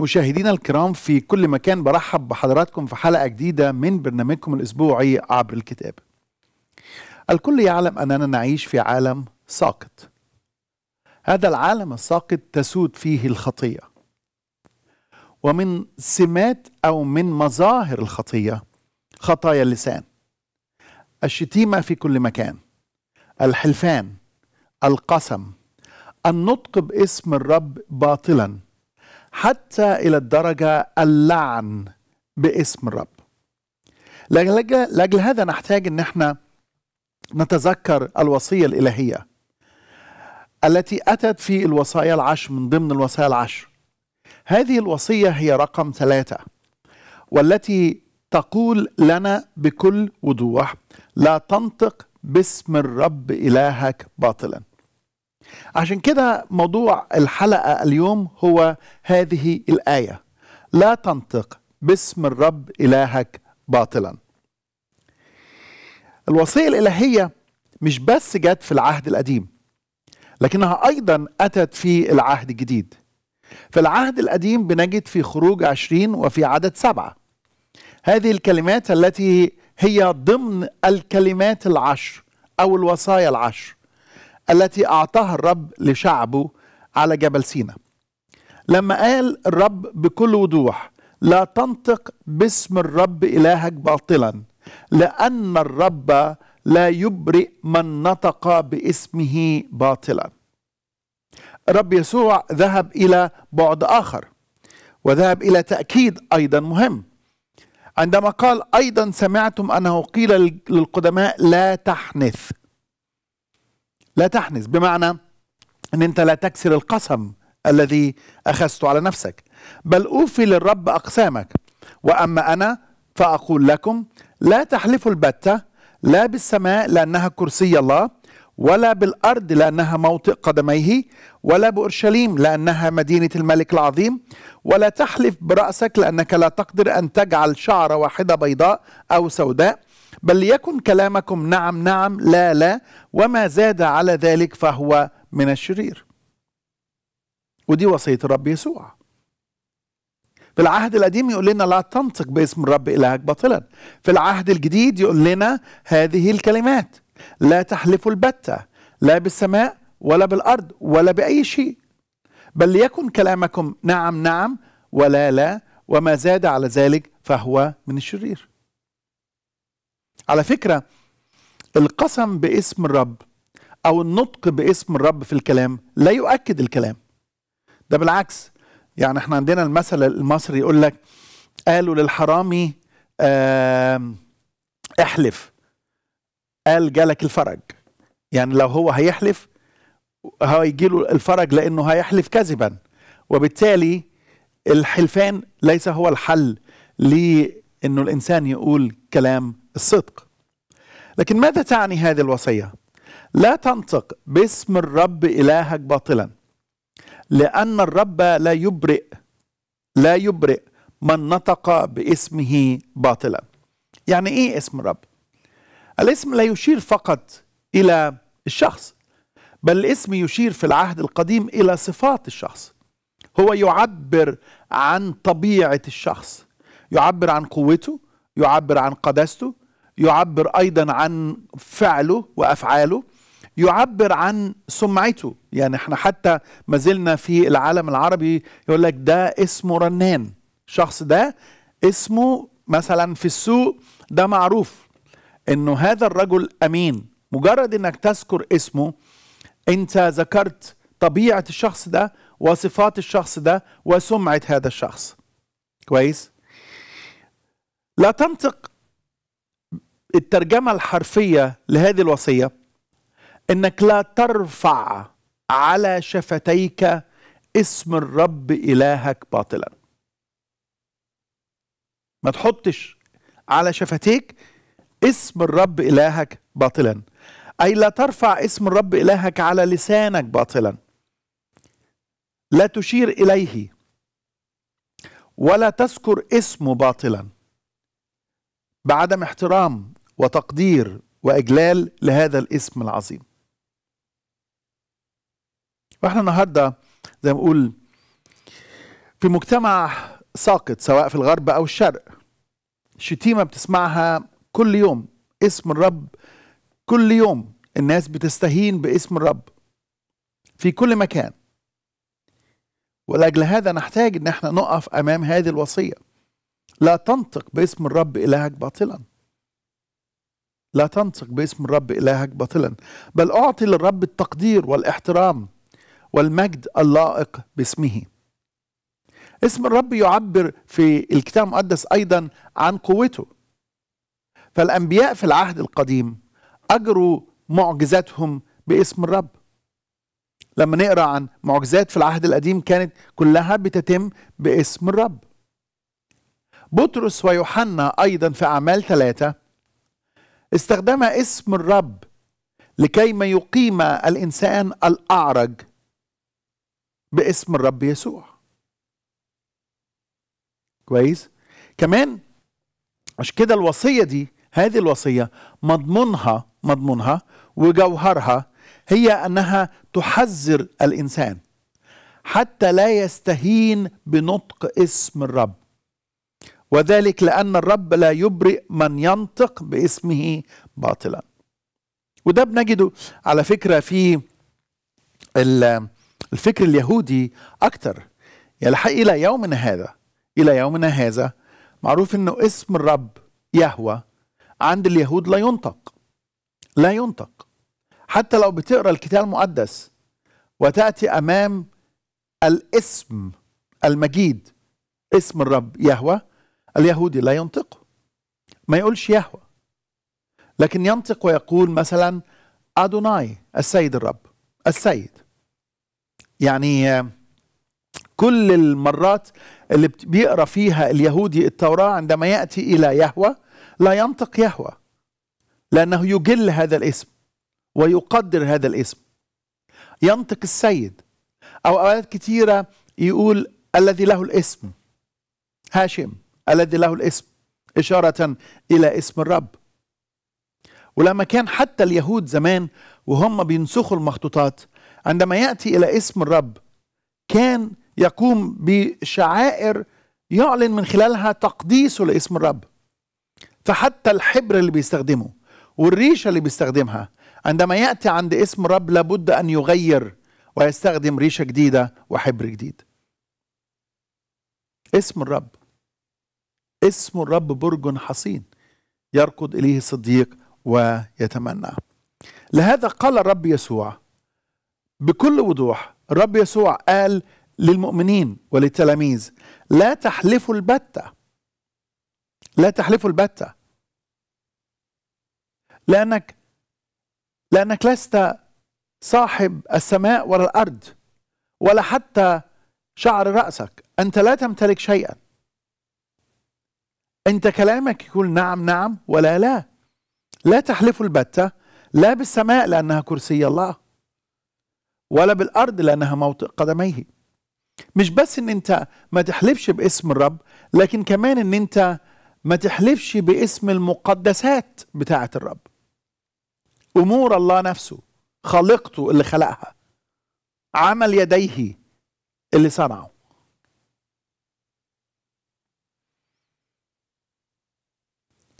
مشاهدينا الكرام في كل مكان برحب بحضراتكم في حلقة جديدة من برنامجكم الأسبوعي عبر الكتاب الكل يعلم أننا نعيش في عالم ساقط هذا العالم الساقط تسود فيه الخطية ومن سمات أو من مظاهر الخطية خطايا اللسان الشتيمة في كل مكان الحلفان القسم النطق باسم الرب باطلاً حتى إلى الدرجة اللعن باسم الرب لأجل, لأجل هذا نحتاج أن احنا نتذكر الوصية الإلهية التي أتت في الوصايا العشر من ضمن الوصايا العشر هذه الوصية هي رقم ثلاثة والتي تقول لنا بكل وضوح لا تنطق باسم الرب إلهك باطلا عشان كده موضوع الحلقة اليوم هو هذه الآية لا تنطق باسم الرب إلهك باطلا الوصية الإلهية مش بس جت في العهد القديم لكنها أيضا أتت في العهد الجديد في العهد القديم بنجد في خروج عشرين وفي عدد سبعة هذه الكلمات التي هي ضمن الكلمات العشر أو الوصايا العشر التي أعطاها الرب لشعبه على جبل سينا لما قال الرب بكل وضوح لا تنطق باسم الرب إلهك باطلا لأن الرب لا يبرئ من نطق باسمه باطلا الرب يسوع ذهب إلى بعد آخر وذهب إلى تأكيد أيضا مهم عندما قال أيضا سمعتم أنه قيل للقدماء لا تحنث لا تحنس بمعنى ان انت لا تكسر القسم الذي اخذته على نفسك بل اوفي للرب اقسامك واما انا فاقول لكم لا تحلفوا البته لا بالسماء لانها كرسي الله ولا بالارض لانها موطئ قدميه ولا باورشليم لانها مدينه الملك العظيم ولا تحلف براسك لانك لا تقدر ان تجعل شعره واحده بيضاء او سوداء بل ليكن كلامكم نعم نعم لا لا وما زاد على ذلك فهو من الشرير ودي وصية الرب يسوع في العهد القديم يقول لنا لا تنطق باسم الرب إلهك باطلا في العهد الجديد يقول لنا هذه الكلمات لا تحلفوا البتة لا بالسماء ولا بالأرض ولا بأي شيء بل ليكن كلامكم نعم نعم ولا لا وما زاد على ذلك فهو من الشرير على فكرة القسم باسم الرب أو النطق باسم الرب في الكلام لا يؤكد الكلام ده بالعكس يعني احنا عندنا المثل المصري يقول لك قالوا للحرامي احلف قال جالك الفرج يعني لو هو هيحلف هيجي له الفرج لانه هيحلف كذبا وبالتالي الحلفان ليس هو الحل لانه الانسان يقول كلام الصدق لكن ماذا تعني هذه الوصية؟ لا تنطق باسم الرب إلهك باطلا لأن الرب لا يبرئ لا يبرئ من نطق باسمه باطلا يعني إيه اسم الرب؟ الاسم لا يشير فقط إلى الشخص بل الاسم يشير في العهد القديم إلى صفات الشخص هو يعبر عن طبيعة الشخص يعبر عن قوته يعبر عن قداسته يعبر ايضا عن فعله وافعاله يعبر عن سمعته يعني احنا حتى ما زلنا في العالم العربي يقول لك ده اسمه رنان الشخص ده اسمه مثلا في السوق ده معروف انه هذا الرجل امين مجرد انك تذكر اسمه انت ذكرت طبيعه الشخص ده وصفات الشخص ده وسمعه هذا الشخص كويس لا تنطق الترجمة الحرفية لهذه الوصية انك لا ترفع على شفتيك اسم الرب إلهك باطلا ما تحطش على شفتيك اسم الرب إلهك باطلا أي لا ترفع اسم الرب إلهك على لسانك باطلا لا تشير إليه ولا تذكر اسمه باطلا بعدم احترام وتقدير واجلال لهذا الاسم العظيم واحنا النهارده زي ما بقول في مجتمع ساقط سواء في الغرب او الشرق شتيمه بتسمعها كل يوم اسم الرب كل يوم الناس بتستهين باسم الرب في كل مكان ولاجل هذا نحتاج ان احنا نقف امام هذه الوصيه لا تنطق باسم الرب الهك باطلا لا تنطق باسم الرب إلهك باطلا بل أعطي للرب التقدير والاحترام والمجد اللائق باسمه اسم الرب يعبر في الكتاب المقدس أيضا عن قوته فالأنبياء في العهد القديم أجروا معجزاتهم باسم الرب لما نقرا عن معجزات في العهد القديم كانت كلها بتتم باسم الرب بطرس ويوحنا أيضا في أعمال ثلاثة استخدم اسم الرب لكي ما يقيم الإنسان الأعرج باسم الرب يسوع كويس كمان عشان كده الوصية دي هذه الوصية مضمونها مضمونها وجوهرها هي أنها تحذر الإنسان حتى لا يستهين بنطق اسم الرب وذلك لأن الرب لا يبرئ من ينطق باسمه باطلا وده بنجده على فكرة في الفكر اليهودي أكتر يلحق إلى يومنا هذا إلى يومنا هذا معروف أنه اسم الرب يهوى عند اليهود لا ينطق لا ينطق حتى لو بتقرا الكتاب المقدس وتاتي امام الاسم المجيد اسم الرب يهوه اليهودي لا ينطق ما يقولش يهوى لكن ينطق ويقول مثلا أدوناي السيد الرب السيد يعني كل المرات اللي بيقرا فيها اليهودي التوراة عندما يأتي إلى يهوى لا ينطق يهوى لأنه يجل هذا الاسم ويقدر هذا الاسم ينطق السيد أو أوقات كثيرة يقول الذي له الاسم هاشم الذي له الاسم إشارة إلى اسم الرب ولما كان حتى اليهود زمان وهم بينسخوا المخطوطات عندما يأتي إلى اسم الرب كان يقوم بشعائر يعلن من خلالها تقديسه لاسم الرب فحتى الحبر اللي بيستخدمه والريشة اللي بيستخدمها عندما يأتي عند اسم الرب لابد أن يغير ويستخدم ريشة جديدة وحبر جديد اسم الرب اسم الرب برج حصين يركض إليه الصديق ويتمنى لهذا قال الرب يسوع بكل وضوح الرب يسوع قال للمؤمنين وللتلاميذ لا تحلفوا البتة لا تحلفوا البتة لأنك لأنك لست صاحب السماء ولا الأرض ولا حتى شعر رأسك أنت لا تمتلك شيئا أنت كلامك يقول نعم نعم ولا لا لا تحلفوا البتة لا بالسماء لأنها كرسي الله ولا بالأرض لأنها موطئ قدميه مش بس أن أنت ما تحلفش باسم الرب لكن كمان أن أنت ما تحلفش باسم المقدسات بتاعة الرب أمور الله نفسه خلقته اللي خلقها عمل يديه اللي صنعه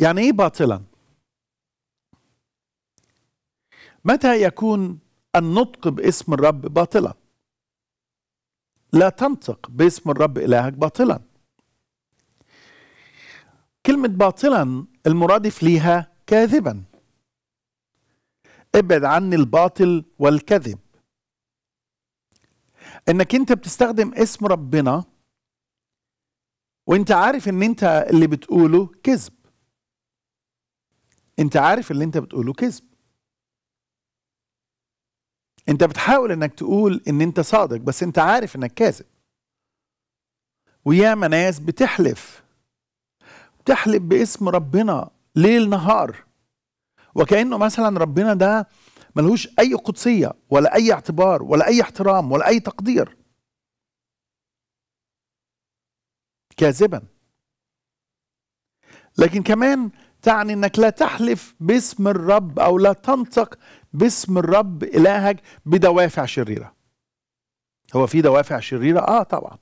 يعني ايه باطلا متى يكون النطق باسم الرب باطلا لا تنطق باسم الرب الهك باطلا كلمه باطلا المرادف ليها كاذبا ابعد عني الباطل والكذب انك انت بتستخدم اسم ربنا وانت عارف ان انت اللي بتقوله كذب انت عارف اللي انت بتقوله كذب انت بتحاول انك تقول ان انت صادق بس انت عارف انك كاذب وياما ناس بتحلف بتحلف باسم ربنا ليل نهار وكأنه مثلا ربنا ده ملهوش أي قدسية ولا أي اعتبار ولا أي احترام ولا أي تقدير كاذبا لكن كمان تعني انك لا تحلف باسم الرب او لا تنطق باسم الرب الهك بدوافع شريره هو في دوافع شريره اه طبعا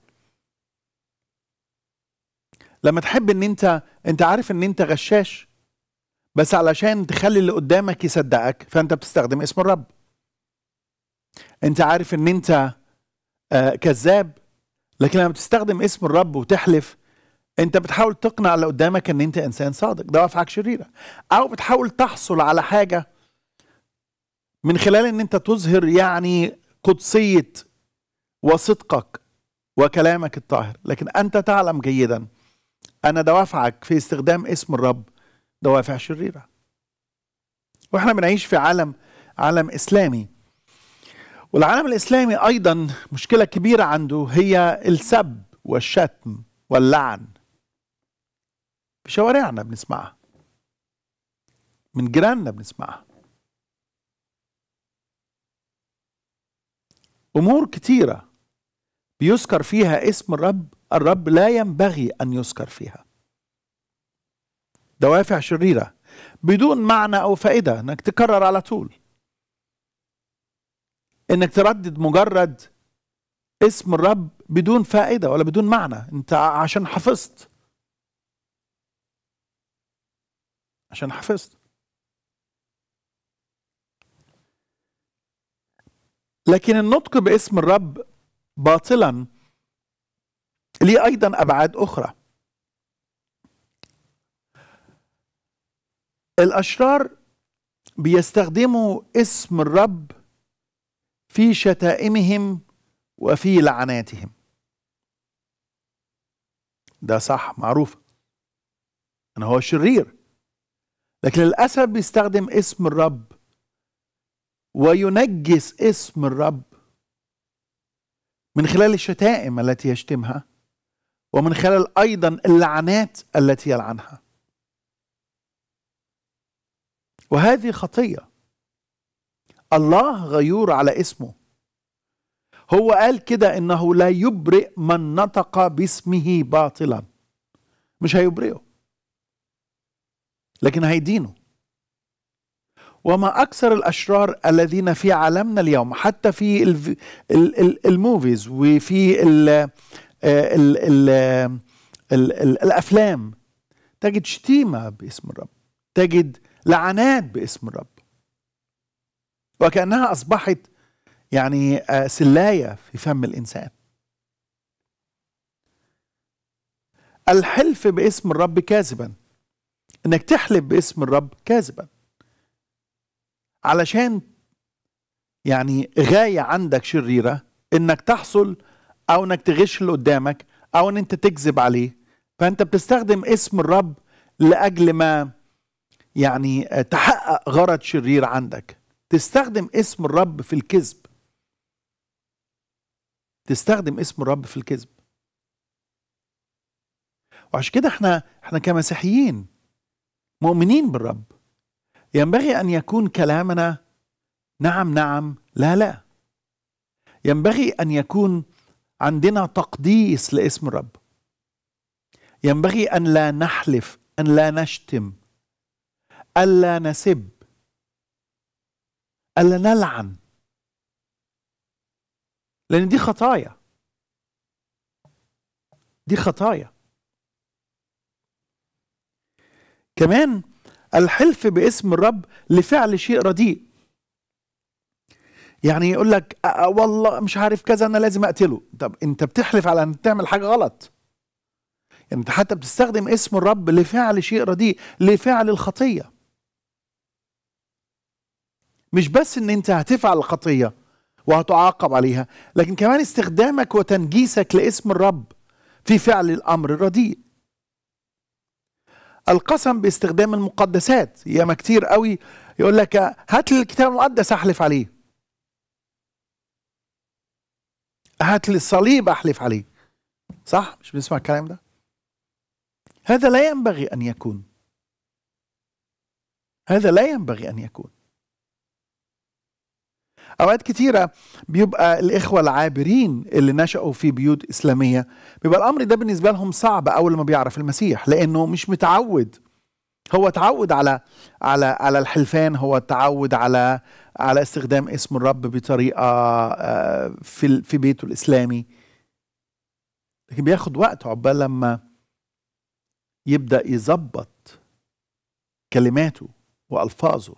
لما تحب ان انت انت عارف ان انت غشاش بس علشان تخلي اللي قدامك يصدقك فانت بتستخدم اسم الرب انت عارف ان انت آه كذاب لكن لما بتستخدم اسم الرب وتحلف انت بتحاول تقنع اللي قدامك ان انت انسان صادق دوافعك شريره او بتحاول تحصل على حاجه من خلال ان انت تظهر يعني قدسيه وصدقك وكلامك الطاهر لكن انت تعلم جيدا ان دوافعك في استخدام اسم الرب دوافع شريره واحنا بنعيش في عالم عالم اسلامي والعالم الاسلامي ايضا مشكله كبيره عنده هي السب والشتم واللعن بشوارعنا بنسمعها من جيراننا بنسمعها أمور كتيرة بيذكر فيها اسم الرب الرب لا ينبغي أن يذكر فيها دوافع شريرة بدون معنى أو فائدة أنك تكرر على طول أنك تردد مجرد اسم الرب بدون فائدة ولا بدون معنى أنت عشان حفظت عشان حفظت لكن النطق باسم الرب باطلا ليه ايضا ابعاد اخرى الاشرار بيستخدموا اسم الرب في شتائمهم وفي لعناتهم ده صح معروف انا هو شرير لكن للأسف بيستخدم اسم الرب وينجس اسم الرب من خلال الشتائم التي يشتمها ومن خلال أيضا اللعنات التي يلعنها وهذه خطية الله غيور على اسمه هو قال كده انه لا يبرئ من نطق باسمه باطلا مش هيبرئه لكن هيدينوا وما أكثر الأشرار الذين في عالمنا اليوم حتى في الموفيز وفي الـ آه، الـ الـ الـ الـ الـ الأفلام تجد شتيمة باسم الرب تجد لعنات باسم الرب وكأنها أصبحت يعني آه، سلاية في فم الإنسان الحلف باسم الرب كاذبا انك تحلب باسم الرب كاذبا علشان يعني غايه عندك شريره انك تحصل او انك تغش اللي قدامك او ان انت تكذب عليه فانت بتستخدم اسم الرب لاجل ما يعني تحقق غرض شرير عندك تستخدم اسم الرب في الكذب تستخدم اسم الرب في الكذب وعشان كده احنا احنا كمسيحيين مؤمنين بالرب ينبغي ان يكون كلامنا نعم نعم لا لا ينبغي ان يكون عندنا تقديس لاسم الرب ينبغي ان لا نحلف ان لا نشتم الا نسب الا نلعن لان دي خطايا دي خطايا كمان الحلف باسم الرب لفعل شيء رديء يعني يقول لك والله مش عارف كذا انا لازم اقتله طب انت بتحلف على ان تعمل حاجه غلط يعني انت حتى بتستخدم اسم الرب لفعل شيء رديء لفعل الخطيه مش بس ان انت هتفعل الخطيه وهتعاقب عليها لكن كمان استخدامك وتنجيسك لاسم الرب في فعل الامر الرديء القسم باستخدام المقدسات ياما كتير قوي يقول لك هات لي الكتاب المقدس احلف عليه هات لي الصليب احلف عليه صح مش بنسمع الكلام ده هذا لا ينبغي ان يكون هذا لا ينبغي ان يكون اوقات كتيره بيبقى الاخوه العابرين اللي نشأوا في بيوت اسلاميه بيبقى الامر ده بالنسبه لهم صعب اول ما بيعرف المسيح لانه مش متعود هو تعود على على على الحلفان هو تعود على على استخدام اسم الرب بطريقه آه، في في بيته الاسلامي لكن بياخد وقت عقبال لما يبدا يظبط كلماته والفاظه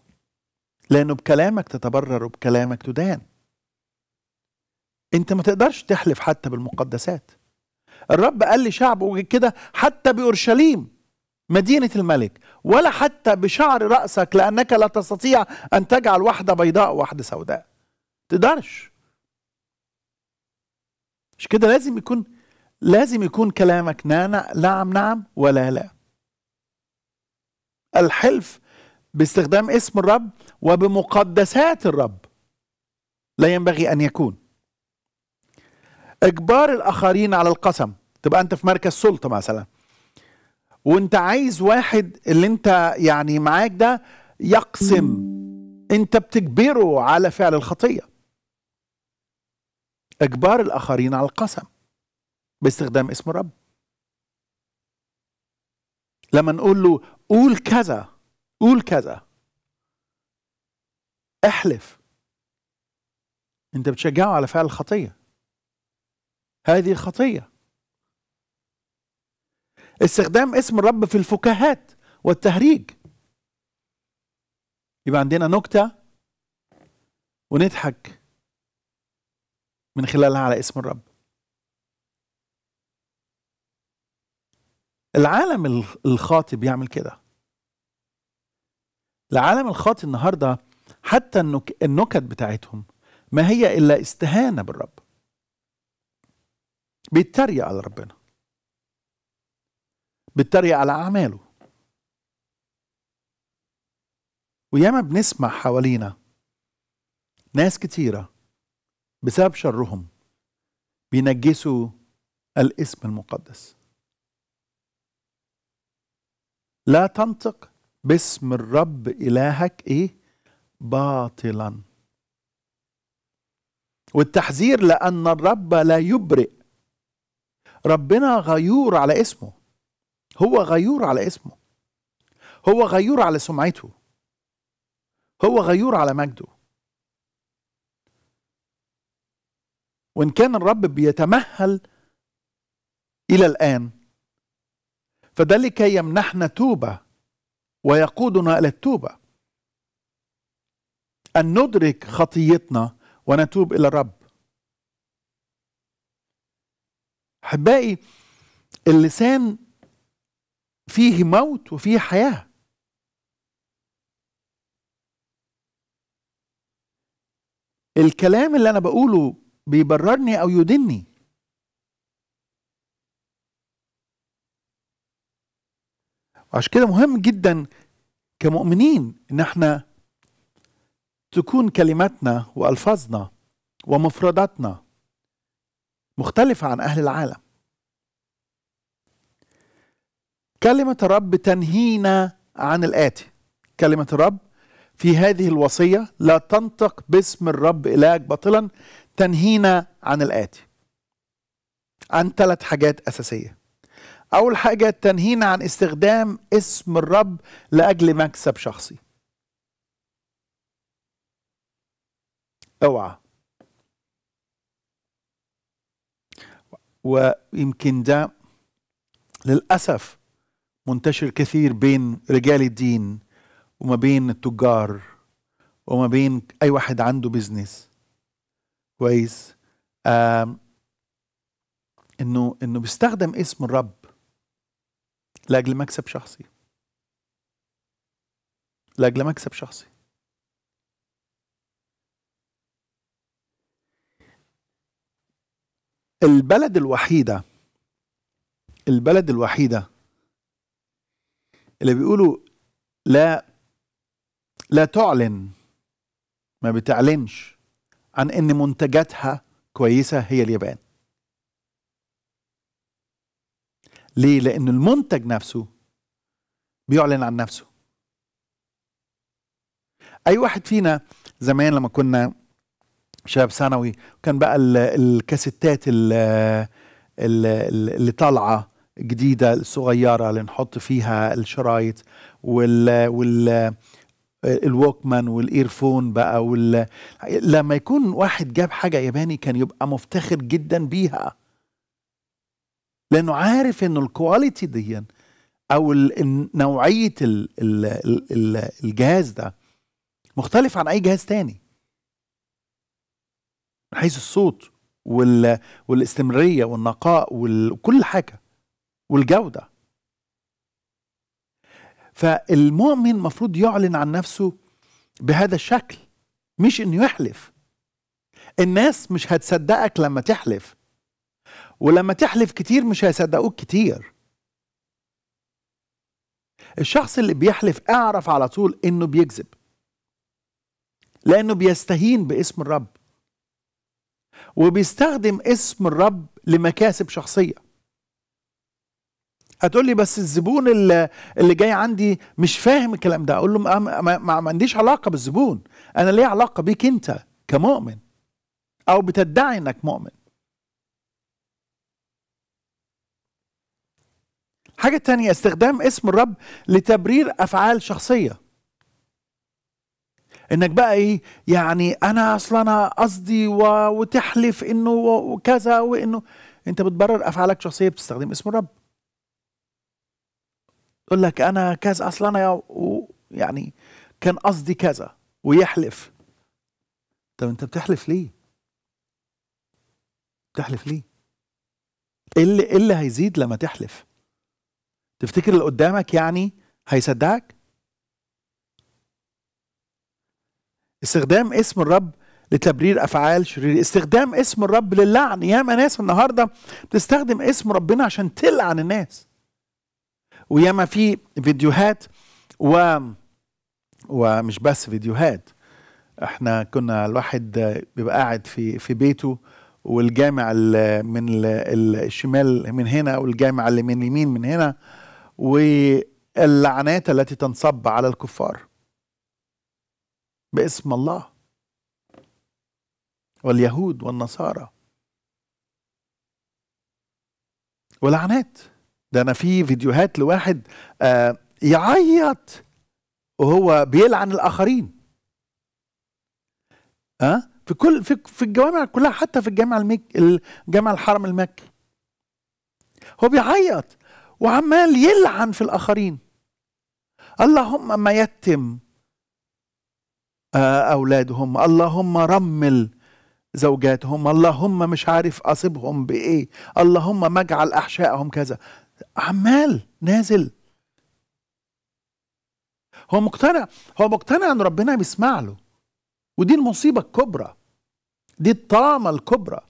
لأنه بكلامك تتبرر وبكلامك تدان أنت ما تقدرش تحلف حتى بالمقدسات الرب قال لشعبه كده حتى بأورشليم مدينة الملك ولا حتى بشعر رأسك لأنك لا تستطيع أن تجعل واحدة بيضاء وواحدة سوداء تقدرش مش كده لازم يكون لازم يكون كلامك نانا نعم نعم ولا لا الحلف باستخدام اسم الرب وبمقدسات الرب لا ينبغي ان يكون اجبار الاخرين على القسم تبقى انت في مركز سلطه مثلا وانت عايز واحد اللي انت يعني معاك ده يقسم انت بتجبره على فعل الخطيه اجبار الاخرين على القسم باستخدام اسم الرب لما نقول له قول كذا قول كذا احلف انت بتشجعه على فعل الخطيه هذه خطيه استخدام اسم الرب في الفكاهات والتهريج يبقى عندنا نكته ونضحك من خلالها على اسم الرب العالم الخاطي بيعمل كده العالم الخاطي النهارده حتى النكت بتاعتهم ما هي إلا استهانة بالرب بيتريق على ربنا بيتريق على أعماله وياما بنسمع حوالينا ناس كتيرة بسبب شرهم بينجسوا الاسم المقدس لا تنطق باسم الرب إلهك إيه باطلا والتحذير لأن الرب لا يبرئ ربنا غيور على اسمه هو غيور على اسمه هو غيور على سمعته هو غيور على مجده وإن كان الرب بيتمهل إلى الآن فده لكي يمنحنا توبة ويقودنا إلى التوبة أن ندرك خطيتنا ونتوب إلى الرب أحبائي اللسان فيه موت وفيه حياة الكلام اللي أنا بقوله بيبررني أو يدني عشان كده مهم جدا كمؤمنين ان احنا تكون كلماتنا والفاظنا ومفرداتنا مختلفه عن اهل العالم كلمه الرب تنهينا عن الاتي كلمه الرب في هذه الوصيه لا تنطق باسم الرب الهك باطلا تنهينا عن الاتي عن ثلاث حاجات اساسيه اول حاجه تنهينا عن استخدام اسم الرب لاجل مكسب شخصي اوعى ويمكن ده للأسف منتشر كثير بين رجال الدين وما بين التجار وما بين أي واحد عنده بيزنس كويس انه انه بيستخدم اسم الرب لاجل مكسب شخصي لاجل مكسب شخصي البلد الوحيدة البلد الوحيدة اللي بيقولوا لا لا تعلن ما بتعلنش عن ان منتجاتها كويسة هي اليابان ليه؟ لأن المنتج نفسه بيعلن عن نفسه أي واحد فينا زمان لما كنا شاب ثانوي وكان بقى الكاسيتات اللي طالعه جديده الصغيره اللي نحط فيها الشرايط وال وال الووكمان والايرفون بقى وال... لما يكون واحد جاب حاجه ياباني كان يبقى مفتخر جدا بيها لانه عارف ان الكواليتي دي او نوعيه الجهاز ده مختلف عن اي جهاز تاني من حيث الصوت وال... والاستمراريه والنقاء وكل حاجه والجوده فالمؤمن مفروض يعلن عن نفسه بهذا الشكل مش انه يحلف الناس مش هتصدقك لما تحلف ولما تحلف كتير مش هيصدقوك كتير الشخص اللي بيحلف اعرف على طول انه بيكذب لانه بيستهين باسم الرب وبيستخدم اسم الرب لمكاسب شخصيه هتقول لي بس الزبون اللي, اللي جاي عندي مش فاهم الكلام ده اقول له ما, ما, ما عنديش علاقه بالزبون انا ليه علاقه بيك انت كمؤمن او بتدعي انك مؤمن حاجة تانية استخدام اسم الرب لتبرير أفعال شخصية انك بقى ايه يعني انا اصلا انا قصدي وتحلف انه وكذا وانه انت بتبرر افعالك شخصيه بتستخدم اسم الرب تقول لك انا كذا اصلا انا يعني كان قصدي كذا ويحلف طب انت بتحلف ليه بتحلف ليه ايه اللي, إيه اللي هيزيد لما تحلف تفتكر اللي قدامك يعني هيصدقك استخدام اسم الرب لتبرير افعال شريره استخدام اسم الرب للعن ياما ناس النهارده بتستخدم اسم ربنا عشان تلعن الناس وياما في فيديوهات و ومش بس فيديوهات احنا كنا الواحد بيبقى قاعد في في بيته والجامع اللي من الشمال من هنا والجامع اللي من اليمين من هنا واللعنات التي تنصب على الكفار باسم الله واليهود والنصارى ولعنات ده انا في فيديوهات لواحد آه، يعيط وهو بيلعن الاخرين ها أه؟ في كل في, في الجوامع كلها حتى في الجامع الميك الجامع الحرم المكي هو بيعيط وعمال يلعن في الاخرين اللهم ما يتم أولادهم اللهم رمل زوجاتهم اللهم مش عارف أصيبهم بإيه اللهم ما اجعل أحشائهم كذا عمال نازل هو مقتنع هو مقتنع ان ربنا بيسمع له ودي المصيبه الكبرى دي الطامه الكبرى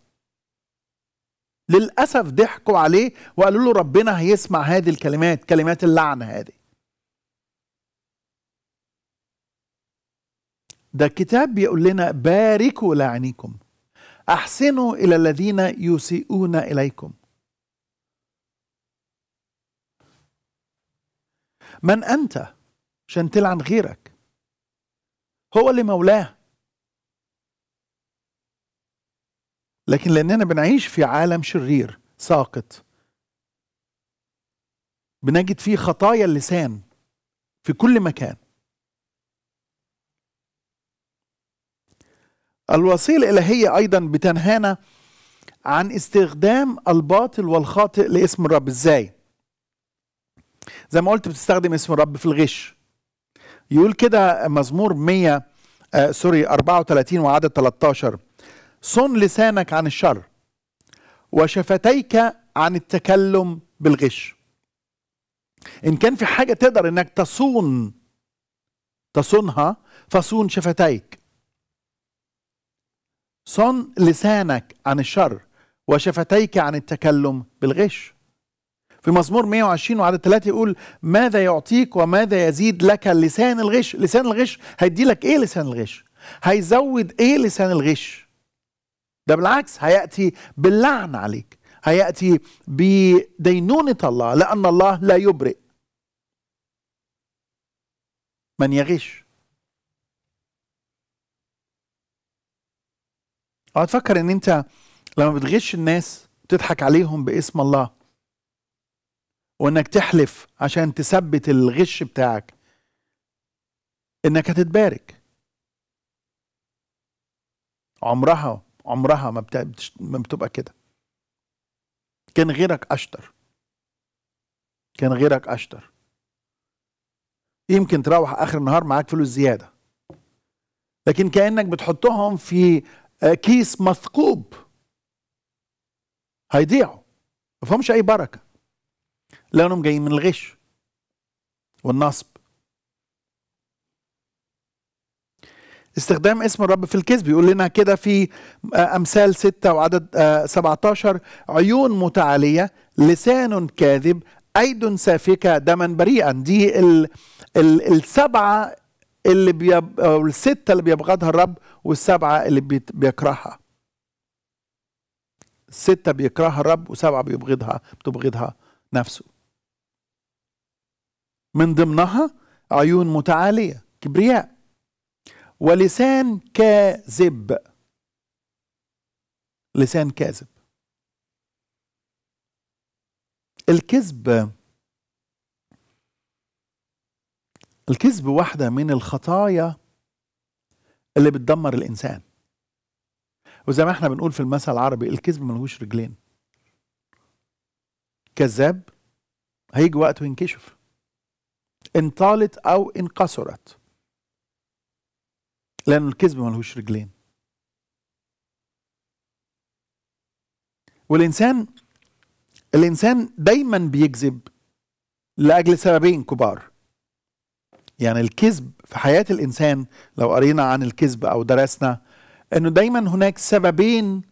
للاسف ضحكوا عليه وقالوا له ربنا هيسمع هذه الكلمات كلمات اللعنه هذه ده كتاب بيقول لنا باركوا لعنيكم احسنوا الى الذين يسيئون اليكم من انت عشان تلعن غيرك هو اللي مولاه لكن لاننا بنعيش في عالم شرير ساقط بنجد فيه خطايا اللسان في كل مكان الوصية الإلهية أيضا بتنهانا عن استخدام الباطل والخاطئ لاسم الرب إزاي زي ما قلت بتستخدم اسم الرب في الغش يقول كده مزمور 100 آه سوري 34 وعدد 13 صن لسانك عن الشر وشفتيك عن التكلم بالغش ان كان في حاجه تقدر انك تصون تصونها فصون شفتيك صن لسانك عن الشر وشفتيك عن التكلم بالغش في مزمور 120 وعدد 3 يقول ماذا يعطيك وماذا يزيد لك لسان الغش لسان الغش هيدي لك ايه لسان الغش هيزود ايه لسان الغش ده بالعكس هياتي باللعن عليك هياتي بدينونه الله لان الله لا يبرئ من يغش اوعى تفكر ان انت لما بتغش الناس بتضحك عليهم باسم الله وانك تحلف عشان تثبت الغش بتاعك انك هتتبارك عمرها عمرها ما, ما بتبقى كده كان غيرك اشطر كان غيرك اشطر يمكن تروح اخر النهار معاك فلوس زياده لكن كانك بتحطهم في آه، كيس مثقوب هيضيعوا ما فهمش اي بركه لانهم جايين من الغش والنصب استخدام اسم الرب في الكذب يقول لنا كده في آه، امثال ستة وعدد 17 آه، عيون متعاليه لسان كاذب ايد سافكه دما بريئا دي ال السبعه اللي بيب... أو الستة اللي بيبغضها الرب والسبعة اللي بي... بيكرهها ستة بيكرهها الرب وسبعة بيبغضها بتبغضها نفسه من ضمنها عيون متعالية كبرياء ولسان كاذب لسان كاذب الكذب الكذب واحدة من الخطايا اللي بتدمر الإنسان وزي ما احنا بنقول في المثل العربي الكذب ملهوش رجلين كذاب هيجي وقت وينكشف ان طالت او ان قصرت لأن الكذب ملهوش رجلين والإنسان الإنسان دايما بيكذب لأجل سببين كبار يعني الكذب في حياة الإنسان لو قرينا عن الكذب أو درسنا أنه دايما هناك سببين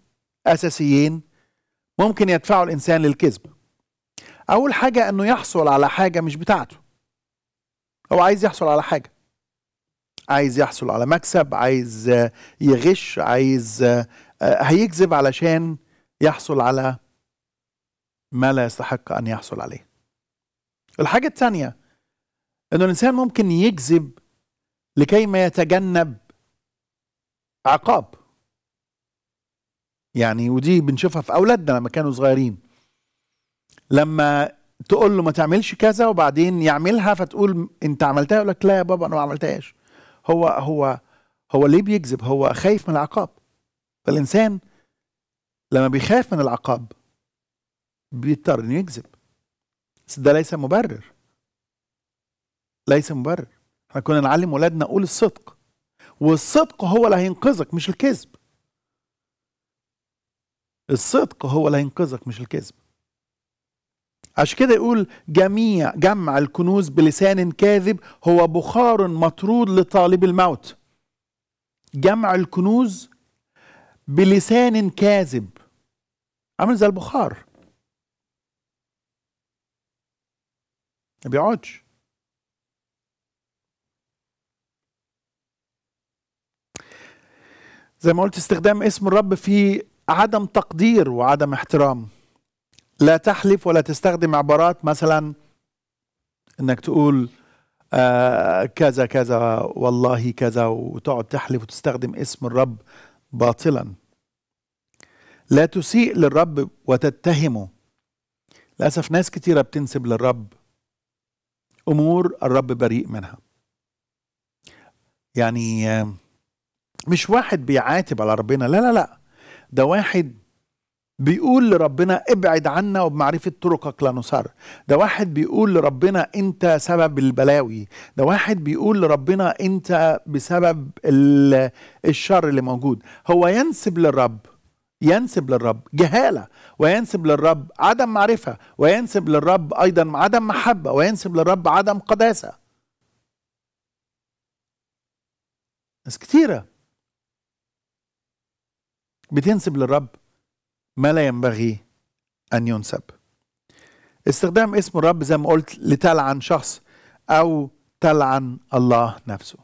أساسيين ممكن يدفعوا الإنسان للكذب أول حاجة أنه يحصل على حاجة مش بتاعته هو عايز يحصل على حاجة عايز يحصل على مكسب عايز يغش عايز آه، هيكذب علشان يحصل على ما لا يستحق أن يحصل عليه الحاجة الثانية انه الانسان ممكن يكذب لكي ما يتجنب عقاب يعني ودي بنشوفها في اولادنا لما كانوا صغيرين لما تقول له ما تعملش كذا وبعدين يعملها فتقول انت عملتها يقول لك لا يا بابا انا ما عملتهاش هو هو هو ليه بيكذب هو خايف من العقاب فالانسان لما بيخاف من العقاب بيضطر انه يكذب بس ده ليس مبرر ليس مبرر احنا كنا نعلم ولادنا قول الصدق والصدق هو اللي هينقذك مش الكذب الصدق هو اللي هينقذك مش الكذب عشان كده يقول جميع جمع الكنوز بلسان كاذب هو بخار مطرود لطالب الموت جمع الكنوز بلسان كاذب عامل زي البخار ما بيقعدش زي ما قلت استخدام اسم الرب في عدم تقدير وعدم احترام لا تحلف ولا تستخدم عبارات مثلا انك تقول آه كذا كذا والله كذا وتقعد تحلف وتستخدم اسم الرب باطلا لا تسيء للرب وتتهمه للاسف ناس كتيره بتنسب للرب امور الرب بريء منها يعني آه مش واحد بيعاتب على ربنا لا لا لا ده واحد بيقول لربنا ابعد عنا وبمعرفة طرقك لنصر ده واحد بيقول لربنا انت سبب البلاوي ده واحد بيقول لربنا انت بسبب الشر اللي موجود هو ينسب للرب ينسب للرب جهالة وينسب للرب عدم معرفة وينسب للرب أيضا عدم محبة وينسب للرب عدم قداسة ناس كتيرة بتنسب للرب ما لا ينبغي أن ينسب استخدام اسم الرب زي ما قلت لتلعن شخص أو تلعن الله نفسه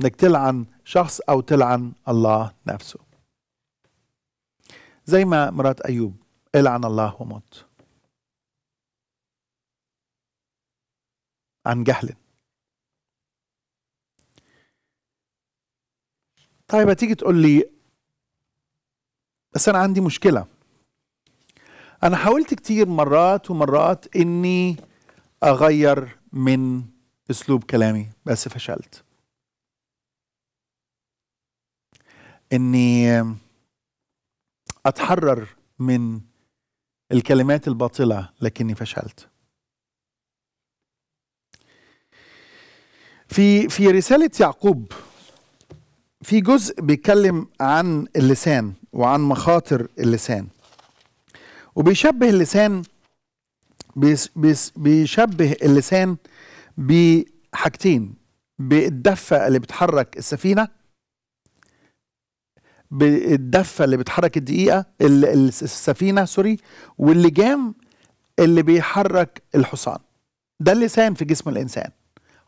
انك تلعن شخص او تلعن الله نفسه زي ما مرات ايوب العن الله ومت عن جهل طيب هتيجي تقول لي بس انا عندي مشكله انا حاولت كتير مرات ومرات اني اغير من اسلوب كلامي بس فشلت اني اتحرر من الكلمات الباطله لكني فشلت في في رساله يعقوب في جزء بيتكلم عن اللسان وعن مخاطر اللسان وبيشبه اللسان بيس بيس بيشبه اللسان بحاجتين بالدفة اللي بتحرك السفينة بالدفة اللي بتحرك الدقيقة السفينة سوري واللجام اللي بيحرك الحصان ده اللسان في جسم الإنسان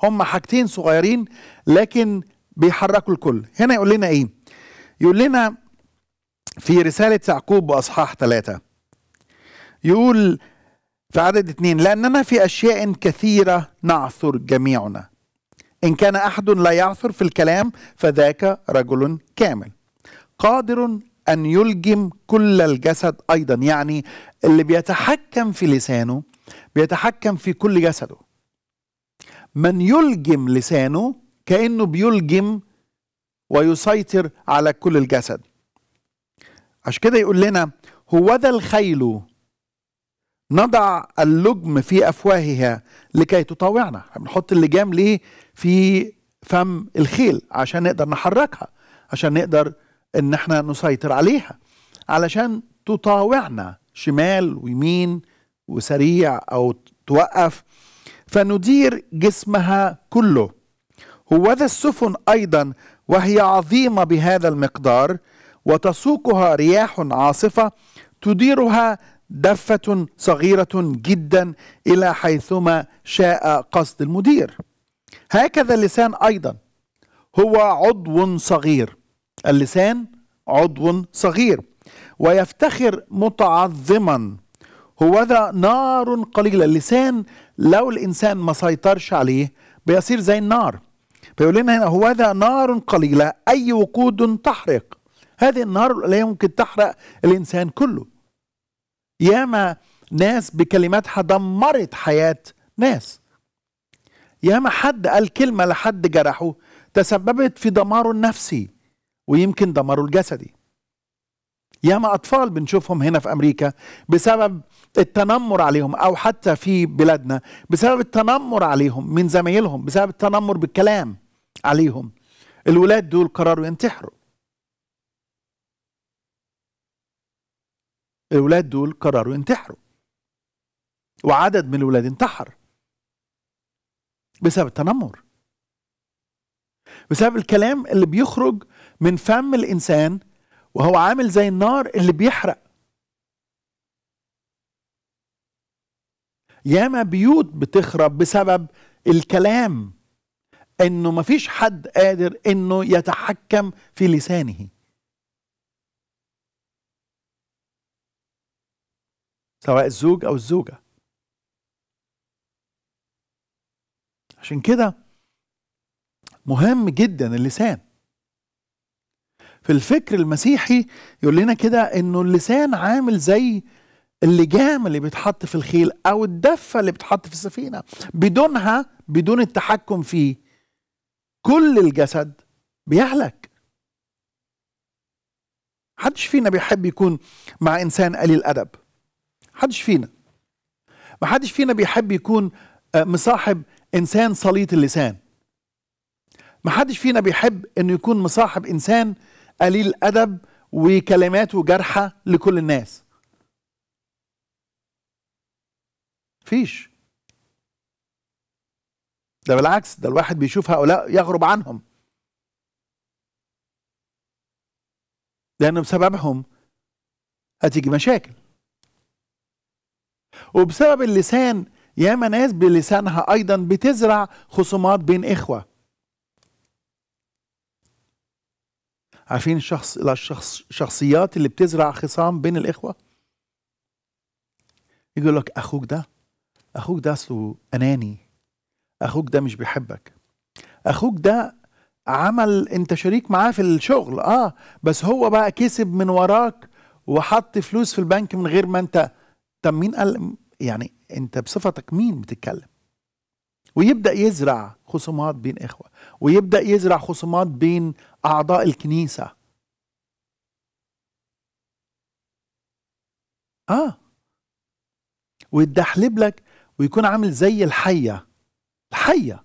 هما حاجتين صغيرين لكن بيحركوا الكل هنا يقول لنا ايه يقول لنا في رسالة يعقوب وأصحاح ثلاثة يقول في عدد اثنين لأننا في أشياء كثيرة نعثر جميعنا إن كان أحد لا يعثر في الكلام فذاك رجل كامل قادر أن يلجم كل الجسد أيضا يعني اللي بيتحكم في لسانه بيتحكم في كل جسده من يلجم لسانه كأنه بيلجم ويسيطر على كل الجسد عشان كده يقول لنا هوذا الخيل نضع اللجم في أفواهها لكي تطاوعنا بنحط اللجام ليه في فم الخيل عشان نقدر نحركها عشان نقدر ان احنا نسيطر عليها علشان تطاوعنا شمال ويمين وسريع او توقف فندير جسمها كله هوذا السفن أيضا وهي عظيمة بهذا المقدار وتسوقها رياح عاصفة تديرها دفة صغيرة جدا إلى حيثما شاء قصد المدير هكذا اللسان أيضا هو عضو صغير اللسان عضو صغير ويفتخر متعظما هوذا نار قليلة اللسان لو الإنسان ما سيطرش عليه بيصير زي النار فيقول لنا هنا هو هذا نار قليلة أي وقود تحرق هذه النار لا يمكن تحرق الإنسان كله ياما ناس بكلماتها دمرت حياة ناس ياما حد قال كلمة لحد جرحه تسببت في دماره النفسي ويمكن دماره الجسدي ياما أطفال بنشوفهم هنا في أمريكا بسبب التنمر عليهم أو حتى في بلادنا بسبب التنمر عليهم من زمايلهم بسبب التنمر بالكلام عليهم الولاد دول قرروا ينتحروا الولاد دول قرروا ينتحروا وعدد من الولاد انتحر بسبب التنمر بسبب الكلام اللي بيخرج من فم الانسان وهو عامل زي النار اللي بيحرق ياما بيوت بتخرب بسبب الكلام انه مفيش حد قادر انه يتحكم في لسانه سواء الزوج او الزوجه عشان كده مهم جدا اللسان في الفكر المسيحي يقول لنا كده انه اللسان عامل زي اللجام اللي بيتحط في الخيل او الدفه اللي بتحط في السفينه بدونها بدون التحكم فيه كل الجسد بيهلك محدش فينا بيحب يكون مع انسان قليل ادب محدش فينا محدش فينا بيحب يكون آه، مصاحب انسان سليط اللسان محدش فينا بيحب انه يكون مصاحب انسان قليل ادب وكلماته جارحه لكل الناس مفيش ده بالعكس ده الواحد بيشوف هؤلاء يغرب عنهم لأن بسببهم هتيجي مشاكل وبسبب اللسان ياما ناس بلسانها أيضا بتزرع خصومات بين إخوة عارفين الشخص الشخص شخصيات اللي بتزرع خصام بين الإخوة يقول لك أخوك ده أخوك ده أصله أناني اخوك ده مش بيحبك اخوك ده عمل انت شريك معاه في الشغل اه بس هو بقى كسب من وراك وحط فلوس في البنك من غير ما انت طب مين قال يعني انت بصفتك مين بتتكلم ويبدا يزرع خصومات بين اخوه ويبدا يزرع خصومات بين اعضاء الكنيسه اه ويدحلب لك ويكون عامل زي الحيه الحية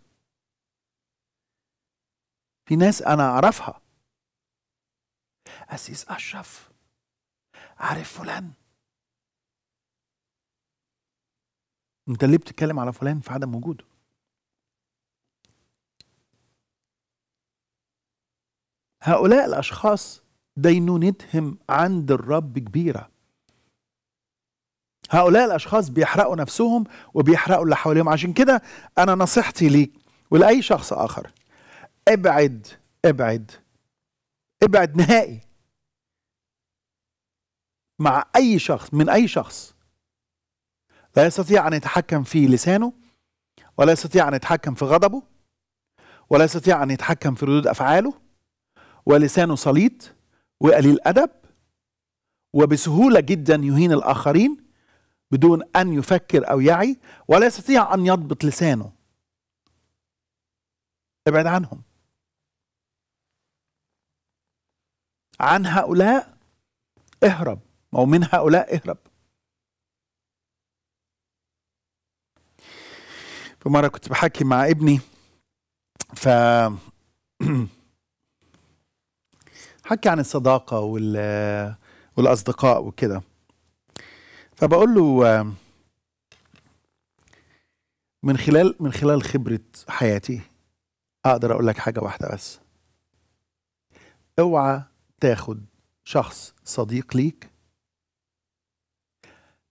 في ناس أنا أعرفها أسيس أشرف عارف فلان أنت ليه بتتكلم على فلان في عدم وجوده هؤلاء الأشخاص دينونتهم عند الرب كبيرة هؤلاء الاشخاص بيحرقوا نفسهم وبيحرقوا اللي حواليهم عشان كده انا نصيحتي ليك ولاي شخص اخر ابعد ابعد ابعد نهائي مع اي شخص من اي شخص لا يستطيع ان يتحكم في لسانه ولا يستطيع ان يتحكم في غضبه ولا يستطيع ان يتحكم في ردود افعاله ولسانه سليط وقليل ادب وبسهوله جدا يهين الاخرين بدون أن يفكر أو يعي ولا يستطيع أن يضبط لسانه ابعد عنهم عن هؤلاء اهرب أو من هؤلاء اهرب في مرة كنت بحكي مع ابني ف حكي عن الصداقة وال... والأصدقاء وكده فبقول له من خلال من خلال خبرة حياتي أقدر أقول لك حاجة واحدة بس اوعى تاخد شخص صديق ليك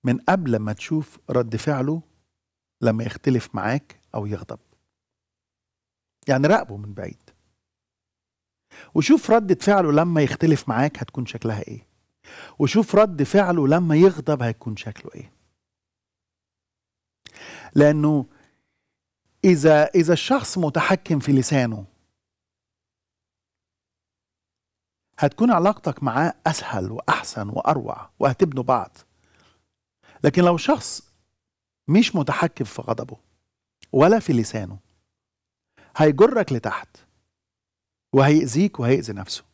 من قبل ما تشوف رد فعله لما يختلف معاك أو يغضب يعني راقبه من بعيد وشوف ردة فعله لما يختلف معاك هتكون شكلها ايه وشوف رد فعله لما يغضب هيكون شكله ايه لانه اذا اذا الشخص متحكم في لسانه هتكون علاقتك معاه اسهل واحسن واروع وهتبنوا بعض لكن لو شخص مش متحكم في غضبه ولا في لسانه هيجرك لتحت وهيأذيك وهيأذي نفسه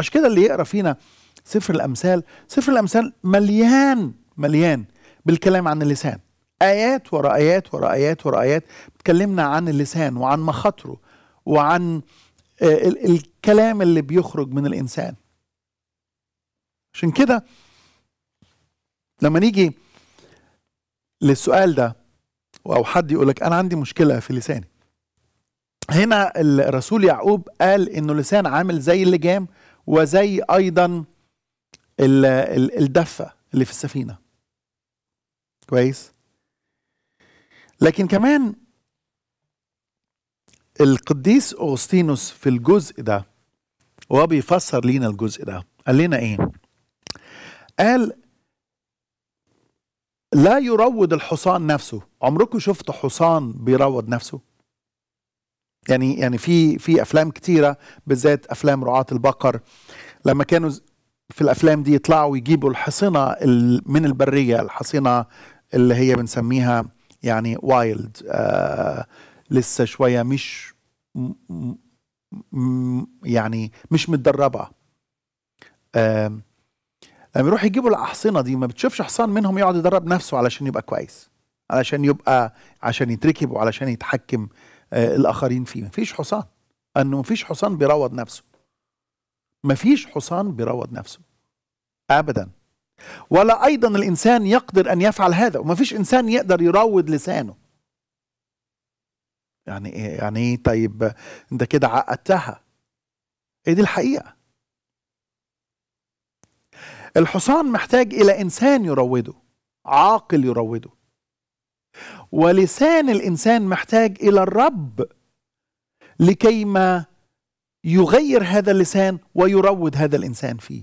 عشان كده اللي يقرا فينا سفر الامثال سفر الامثال مليان مليان بالكلام عن اللسان ايات ورا ايات ورا ايات ورا ايات بتكلمنا عن اللسان وعن مخاطره وعن آه، الكلام اللي بيخرج من الانسان عشان كده لما نيجي للسؤال ده او حد يقول لك انا عندي مشكله في لساني هنا الرسول يعقوب قال انه لسان عامل زي اللجام وزي ايضا الدفه اللي في السفينه كويس لكن كمان القديس اوغسطينوس في الجزء ده وهو بيفسر لينا الجزء ده قال لنا ايه قال لا يروض الحصان نفسه عمركم شفتوا حصان بيروض نفسه يعني يعني في في افلام كتيره بالذات افلام رعاه البقر لما كانوا في الافلام دي يطلعوا يجيبوا الحصينه من البريه الحصينه اللي هي بنسميها يعني وايلد آه لسه شويه مش يعني مش متدربه آه لما يروح يجيبوا الاحصنه دي ما بتشوفش حصان منهم يقعد يدرب نفسه علشان يبقى كويس علشان يبقى عشان يتركب وعلشان يتحكم آه، الاخرين فيه مفيش حصان انه مفيش حصان بيروض نفسه مفيش حصان بيروض نفسه ابدا ولا ايضا الانسان يقدر ان يفعل هذا ومفيش انسان يقدر يروض لسانه يعني ايه يعني ايه طيب انت كده عقدتها ايه دي الحقيقه الحصان محتاج الى انسان يروده عاقل يروده ولسان الانسان محتاج الى الرب لكي ما يغير هذا اللسان ويروض هذا الانسان فيه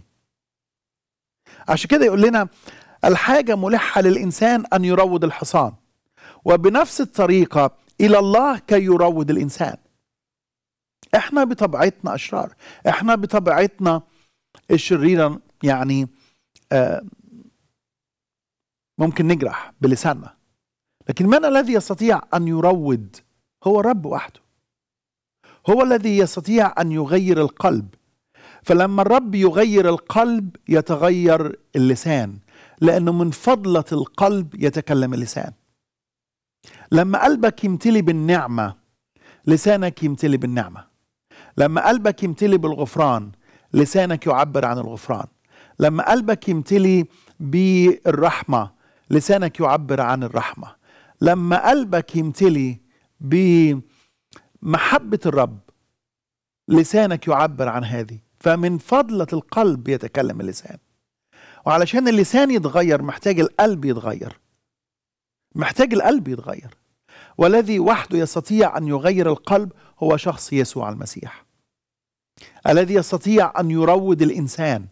عشان كده يقول لنا الحاجه ملحه للانسان ان يروض الحصان وبنفس الطريقه الى الله كي يروض الانسان احنا بطبيعتنا اشرار احنا بطبيعتنا الشريره يعني آه ممكن نجرح بلساننا لكن من الذي يستطيع أن يروض هو رب وحده هو الذي يستطيع أن يغير القلب فلما الرب يغير القلب يتغير اللسان لأنه من فضلة القلب يتكلم اللسان لما قلبك يمتلي بالنعمة لسانك يمتلي بالنعمة لما قلبك يمتلي بالغفران لسانك يعبر عن الغفران لما قلبك يمتلي بالرحمة لسانك يعبر عن الرحمة لما قلبك يمتلي بمحبة الرب لسانك يعبر عن هذه فمن فضلة القلب يتكلم اللسان وعلشان اللسان يتغير محتاج القلب يتغير محتاج القلب يتغير والذي وحده يستطيع أن يغير القلب هو شخص يسوع المسيح الذي يستطيع أن يروض الإنسان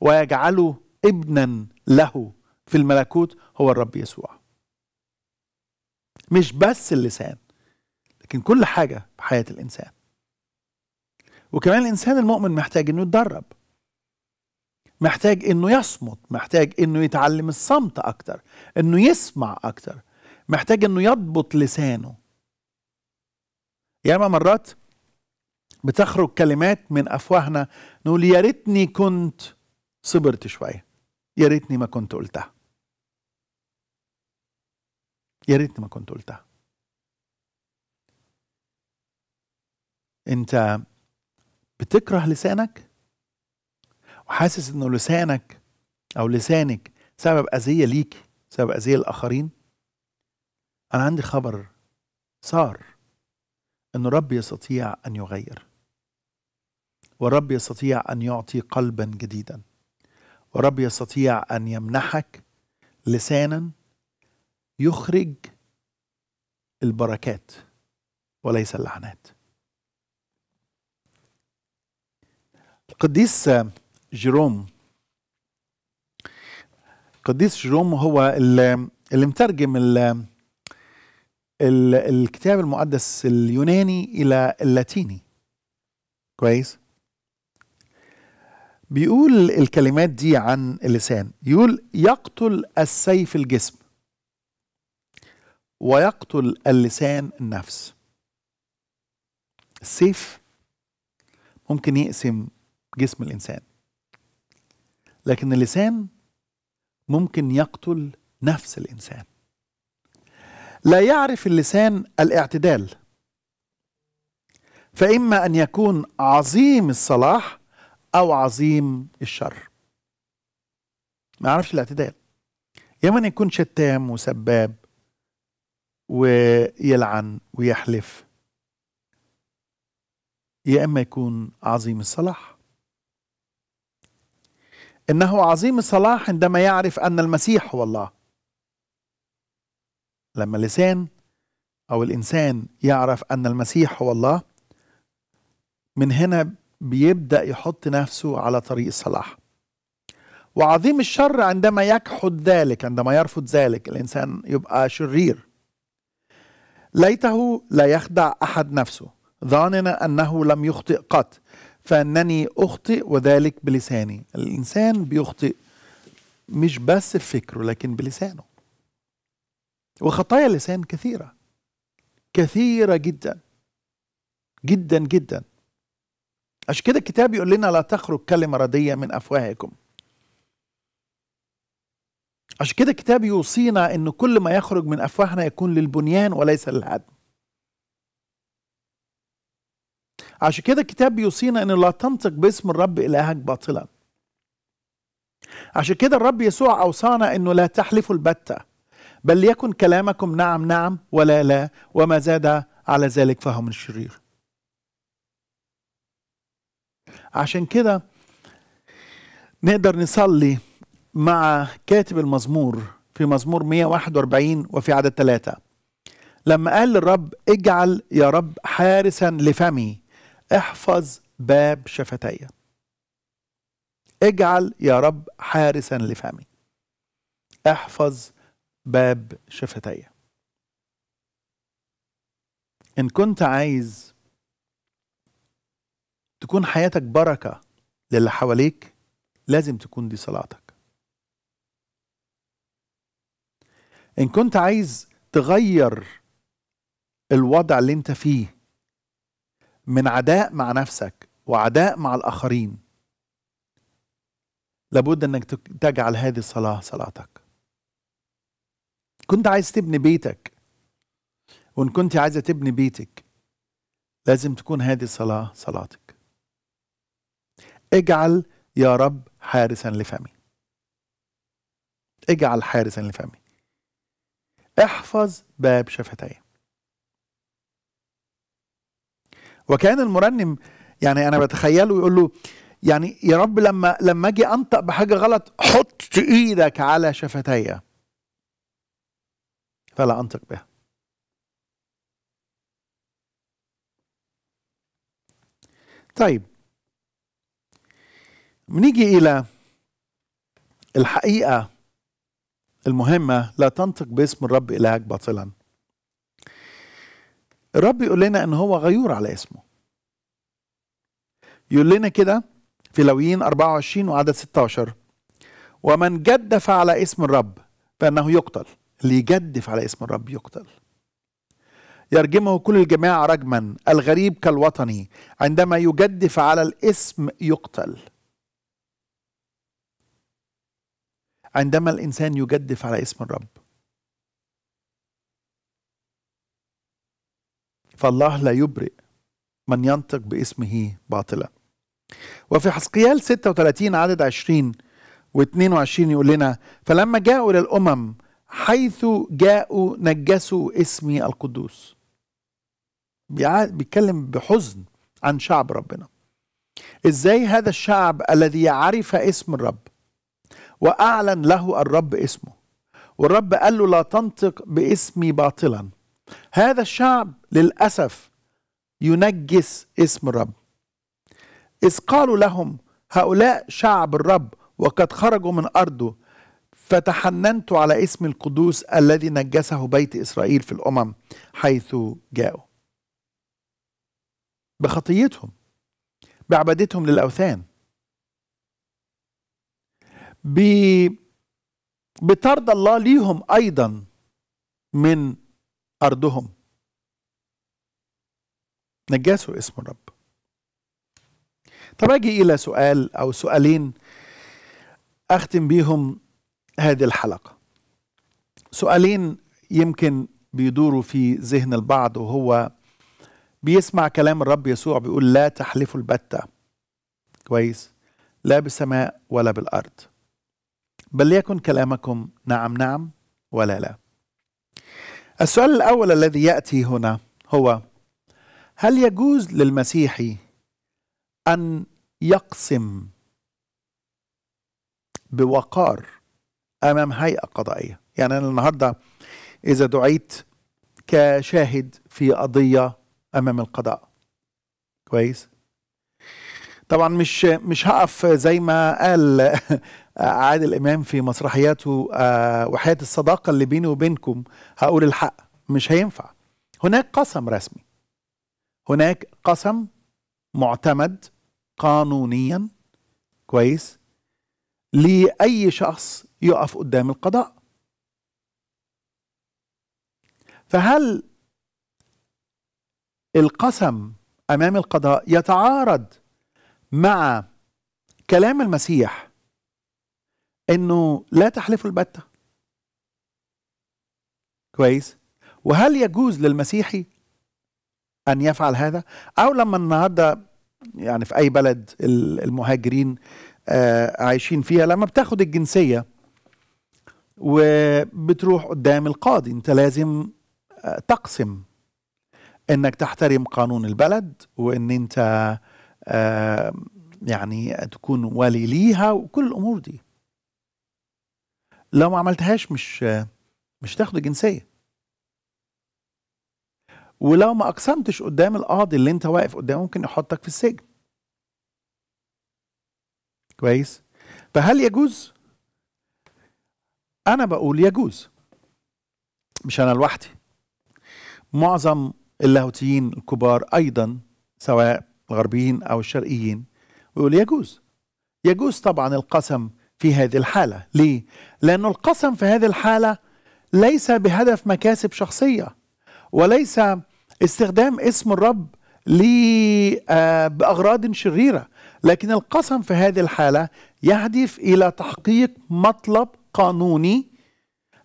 ويجعله ابنا له في الملكوت هو الرب يسوع مش بس اللسان لكن كل حاجة في حياة الإنسان وكمان الإنسان المؤمن محتاج إنه يتدرب محتاج إنه يصمت محتاج إنه يتعلم الصمت أكتر إنه يسمع أكتر محتاج إنه يضبط لسانه ياما مرات بتخرج كلمات من أفواهنا نقول يا ريتني كنت صبرت شوية يا ريتني ما كنت قلتها يا ريت ما كنت قلتها انت بتكره لسانك وحاسس انه لسانك او لسانك سبب اذيه ليك سبب اذيه الاخرين انا عندي خبر صار انه رب يستطيع ان يغير ورب يستطيع ان يعطي قلبا جديدا ورب يستطيع ان يمنحك لسانا يخرج البركات وليس اللعنات القديس جيروم القديس جيروم هو اللي مترجم الكتاب المقدس اليوناني الى اللاتيني كويس بيقول الكلمات دي عن اللسان يقول يقتل السيف الجسم ويقتل اللسان النفس السيف ممكن يقسم جسم الإنسان لكن اللسان ممكن يقتل نفس الإنسان لا يعرف اللسان الاعتدال فإما أن يكون عظيم الصلاح أو عظيم الشر ما يعرفش الاعتدال يا من يكون شتام وسباب ويلعن ويحلف يا اما يكون عظيم الصلاح انه عظيم الصلاح عندما يعرف ان المسيح هو الله لما لسان او الانسان يعرف ان المسيح هو الله من هنا بيبدا يحط نفسه على طريق الصلاح وعظيم الشر عندما يجحد ذلك عندما يرفض ذلك الانسان يبقى شرير ليته لا يخدع احد نفسه ظاننا انه لم يخطئ قط فانني اخطئ وذلك بلساني الانسان بيخطئ مش بس في فكره لكن بلسانه وخطايا اللسان كثيره كثيره جدا جدا جدا عشان كده الكتاب يقول لنا لا تخرج كلمه رديه من افواهكم عشان كده الكتاب يوصينا أن كل ما يخرج من أفواهنا يكون للبنيان وليس للهدم عشان كده الكتاب بيوصينا أن لا تنطق باسم الرب إلهك باطلا عشان كده الرب يسوع أوصانا أنه لا تحلفوا البتة بل ليكن كلامكم نعم نعم ولا لا وما زاد على ذلك فهو من الشرير عشان كده نقدر نصلي مع كاتب المزمور في مزمور 141 وفي عدد ثلاثة لما قال للرب اجعل يا رب حارسا لفمي احفظ باب شفتي اجعل يا رب حارسا لفمي احفظ باب شفتي ان كنت عايز تكون حياتك بركه للي حواليك لازم تكون دي صلاتك ان كنت عايز تغير الوضع اللي انت فيه من عداء مع نفسك وعداء مع الاخرين لابد انك تجعل هذه الصلاه صلاتك كنت عايز تبني بيتك وان كنت عايزه تبني بيتك لازم تكون هذه الصلاه صلاتك اجعل يا رب حارسا لفمي اجعل حارسا لفمي احفظ باب شفتي وكان المرنم يعني انا بتخيله يقول له يعني يا رب لما لما اجي انطق بحاجه غلط حط ايدك على شفتي فلا انطق بها طيب بنيجي الى الحقيقه المهمة لا تنطق باسم الرب إلهك باطلا الرب يقول لنا أن هو غيور على اسمه يقول لنا كده في لويين 24 وعدد 16 ومن جدف على اسم الرب فإنه يقتل اللي يجدف على اسم الرب يقتل يرجمه كل الجماعة رجما الغريب كالوطني عندما يجدف على الاسم يقتل عندما الانسان يجدف على اسم الرب فالله لا يبرئ من ينطق باسمه باطلا وفي حسقيال 36 عدد 20 و22 يقول لنا فلما جاءوا للأمم حيث جاءوا نجسوا اسمي القدوس بيتكلم بحزن عن شعب ربنا ازاي هذا الشعب الذي يعرف اسم الرب وأعلن له الرب اسمه والرب قال له لا تنطق باسمي باطلا هذا الشعب للأسف ينجس اسم الرب إذ قالوا لهم هؤلاء شعب الرب وقد خرجوا من أرضه فتحننت على اسم القدوس الذي نجسه بيت إسرائيل في الأمم حيث جاءوا بخطيتهم بعبادتهم للأوثان بطرد الله ليهم أيضا من أرضهم نجاسوا اسم الرب طب أجي إلى سؤال أو سؤالين أختم بيهم هذه الحلقة سؤالين يمكن بيدوروا في ذهن البعض وهو بيسمع كلام الرب يسوع بيقول لا تحلفوا البتة كويس لا بالسماء ولا بالأرض بل ليكن كلامكم نعم نعم ولا لا السؤال الأول الذي يأتي هنا هو هل يجوز للمسيحي أن يقسم بوقار أمام هيئة قضائية يعني أنا النهاردة إذا دعيت كشاهد في قضية أمام القضاء كويس طبعا مش مش هقف زي ما قال عادل امام في مسرحياته آه، وحياه الصداقه اللي بيني وبينكم هقول الحق مش هينفع هناك قسم رسمي هناك قسم معتمد قانونيا كويس لاي شخص يقف قدام القضاء فهل القسم امام القضاء يتعارض مع كلام المسيح انه لا تحلفوا البتة كويس وهل يجوز للمسيحي ان يفعل هذا او لما النهارده يعني في اي بلد المهاجرين آه، عايشين فيها لما بتاخد الجنسيه وبتروح قدام القاضي انت لازم آه، تقسم انك تحترم قانون البلد وان انت آه، يعني تكون ولي ليها وكل الامور دي لو ما عملتهاش مش مش تاخد الجنسيه ولو ما اقسمتش قدام القاضي اللي انت واقف قدامه ممكن يحطك في السجن كويس فهل يجوز انا بقول يجوز مش انا لوحدي معظم اللاهوتيين الكبار ايضا سواء الغربيين او الشرقيين يقول يجوز يجوز طبعا القسم في هذه الحالة ليه؟ لأن القسم في هذه الحالة ليس بهدف مكاسب شخصية وليس استخدام اسم الرب آه، بأغراض شريرة لكن القسم في هذه الحالة يهدف إلى تحقيق مطلب قانوني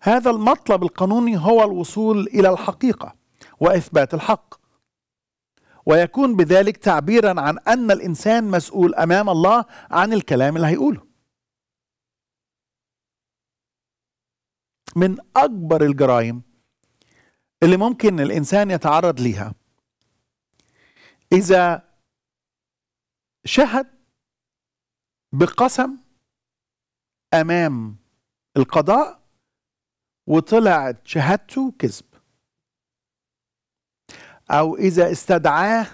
هذا المطلب القانوني هو الوصول إلى الحقيقة وإثبات الحق ويكون بذلك تعبيرا عن أن الإنسان مسؤول أمام الله عن الكلام اللي هيقوله من أكبر الجرائم اللي ممكن الإنسان يتعرض ليها إذا شهد بقسم أمام القضاء وطلعت شهادته كذب أو إذا استدعاه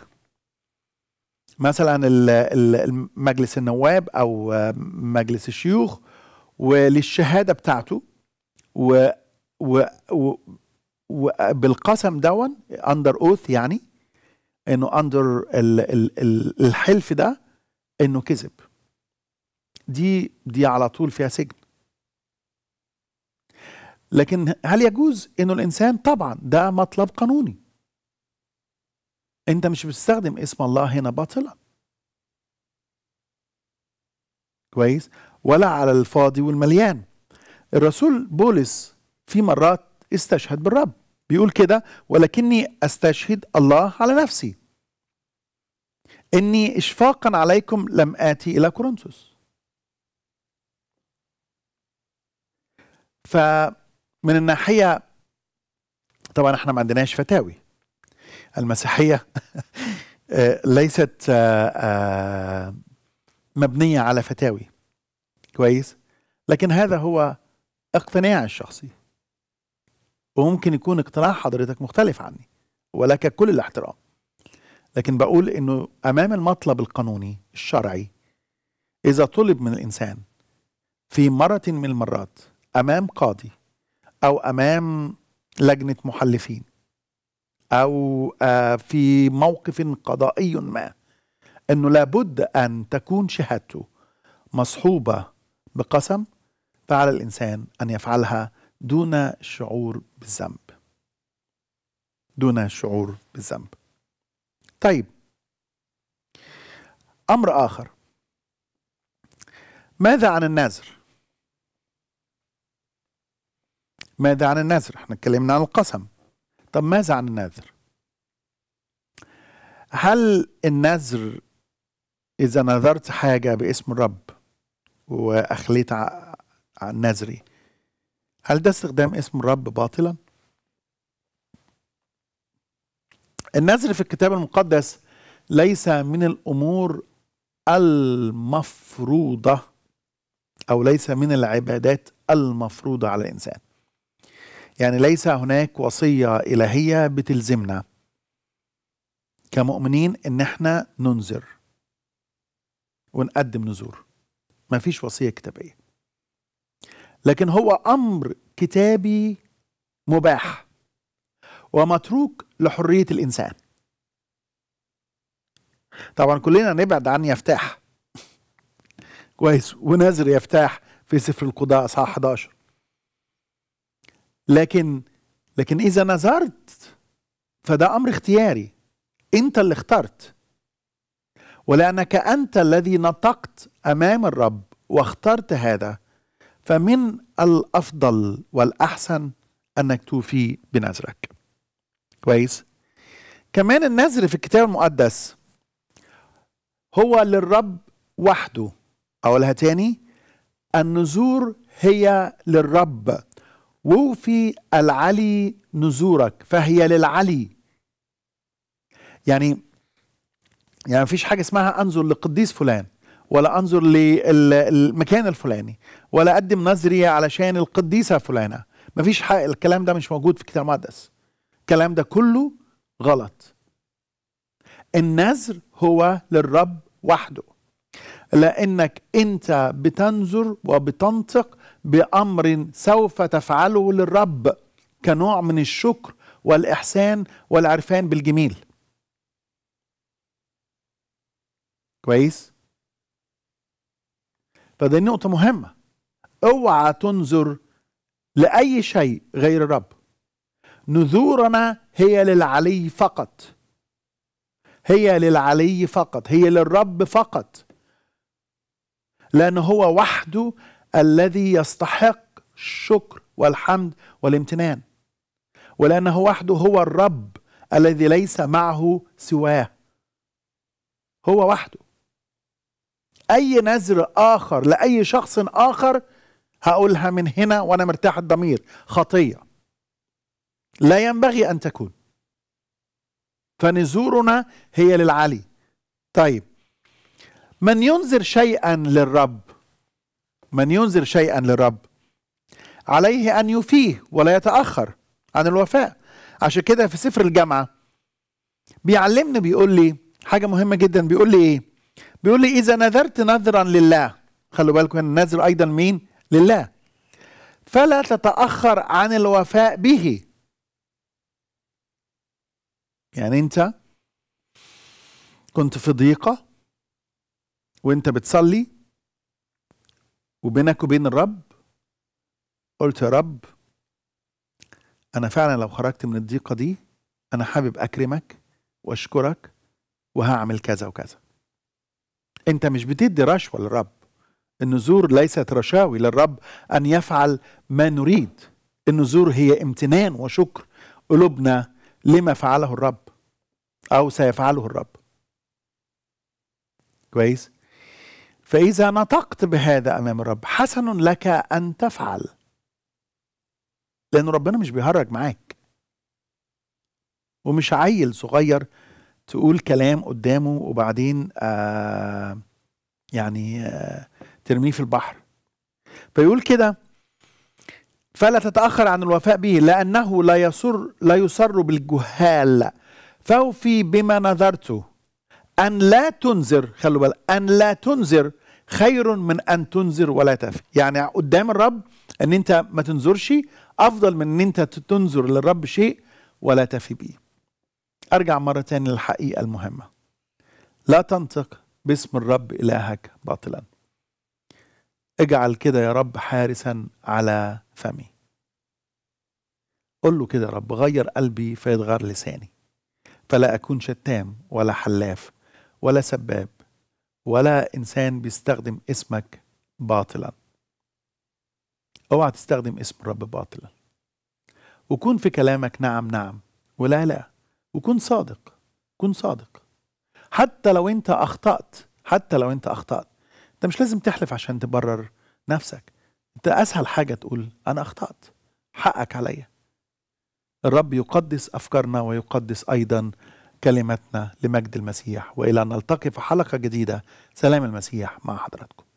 مثلا مجلس النواب أو مجلس الشيوخ وللشهادة بتاعته و, و, و, و بالقسم دون اندر اوث يعني انه اندر ال ال ال الحلف ده انه كذب دي دي على طول فيها سجن لكن هل يجوز انه الانسان طبعا ده مطلب قانوني انت مش بتستخدم اسم الله هنا باطلا كويس ولا على الفاضي والمليان الرسول بولس في مرات استشهد بالرب بيقول كده ولكني استشهد الله على نفسي اني اشفاقا عليكم لم اتي الى كورنثوس فمن الناحيه طبعا احنا ما عندناش فتاوي المسيحيه آه، ليست آه، آه، مبنيه على فتاوي كويس لكن هذا هو اقتناعي الشخصي وممكن يكون اقتناع حضرتك مختلف عني ولك كل الاحترام لكن بقول انه امام المطلب القانوني الشرعي اذا طلب من الانسان في مره من المرات امام قاضي او امام لجنه محلفين او آه، في موقف قضائي ما انه لابد ان تكون شهادته مصحوبه بقسم فعلى الانسان ان يفعلها دون شعور بالذنب دون شعور بالذنب طيب امر اخر ماذا عن النذر ماذا عن النذر احنا اتكلمنا عن القسم طب ماذا عن النذر هل النذر اذا نذرت حاجه باسم الرب واخليت النذري هل ده استخدام اسم الرب باطلا؟ النذر في الكتاب المقدس ليس من الأمور المفروضة أو ليس من العبادات المفروضة على الإنسان يعني ليس هناك وصية إلهية بتلزمنا كمؤمنين إن احنا ننذر ونقدم نذور مفيش وصية كتابية لكن هو امر كتابي مباح ومتروك لحريه الانسان طبعا كلنا نبعد عن يفتاح كويس ونذر يفتاح في سفر القضاء صح 11 لكن لكن اذا نذرت فده امر اختياري انت اللي اخترت ولانك انت الذي نطقت امام الرب واخترت هذا فمن الافضل والاحسن انك توفي بنذرك كويس كمان النذر في الكتاب المقدس هو للرب وحده اقولها تاني النذور هي للرب ووفي العلي نذورك فهي للعلي يعني يعني مفيش حاجه اسمها انظر لقديس فلان ولا انظر للمكان الفلاني ولا اقدم نظري علشان القديسه فلانه مفيش حق الكلام ده مش موجود في الكتاب المقدس الكلام ده كله غلط النذر هو للرب وحده لانك انت بتنظر وبتنطق بامر سوف تفعله للرب كنوع من الشكر والاحسان والعرفان بالجميل كويس فدي نقطة مهمة اوعى تنظر لأي شيء غير الرب نذورنا هي للعلي فقط هي للعلي فقط هي للرب فقط لأن هو وحده الذي يستحق الشكر والحمد والامتنان ولأنه وحده هو الرب الذي ليس معه سواه هو وحده اي نذر اخر لاي شخص اخر هقولها من هنا وانا مرتاح الضمير خطيه لا ينبغي ان تكون فنذورنا هي للعلي طيب من ينذر شيئا للرب من ينذر شيئا للرب عليه ان يفيه ولا يتاخر عن الوفاء عشان كده في سفر الجامعه بيعلمني بيقول لي حاجه مهمه جدا بيقول لي ايه بيقول لي إذا نذرت نذرا لله خلوا بالكم النذر أيضا مين؟ لله فلا تتأخر عن الوفاء به يعني أنت كنت في ضيقة وأنت بتصلي وبينك وبين الرب قلت يا رب أنا فعلا لو خرجت من الضيقة دي أنا حابب أكرمك وأشكرك وهعمل كذا وكذا انت مش بتدي رشوه للرب النذور ليست رشاوي للرب ان يفعل ما نريد النذور هي امتنان وشكر قلوبنا لما فعله الرب او سيفعله الرب كويس فاذا نطقت بهذا امام الرب حسن لك ان تفعل لان ربنا مش بيهرج معاك ومش عيل صغير تقول كلام قدامه وبعدين آه يعني آه ترميه في البحر فيقول كده فلا تتأخر عن الوفاء به لأنه لا يسر لا يسر بالجهال فوفي بما نذرت أن لا تنذر خلوا بالك أن لا تنذر خير من أن تنذر ولا تفي يعني قدام الرب أن أنت ما تنذرش أفضل من أن أنت تنذر للرب شيء ولا تفي بيه أرجع مرة تاني للحقيقة المهمة لا تنطق باسم الرب إلهك باطلا اجعل كده يا رب حارسا على فمي قل له كده يا رب غير قلبي فيتغير لساني فلا أكون شتام ولا حلاف ولا سباب ولا إنسان بيستخدم اسمك باطلا اوعى تستخدم اسم الرب باطلا وكون في كلامك نعم نعم ولا لا وكن صادق كن صادق حتى لو انت اخطات حتى لو انت اخطات انت مش لازم تحلف عشان تبرر نفسك انت اسهل حاجه تقول انا اخطات حقك عليا الرب يقدس افكارنا ويقدس ايضا كلمتنا لمجد المسيح والى ان نلتقي في حلقه جديده سلام المسيح مع حضراتكم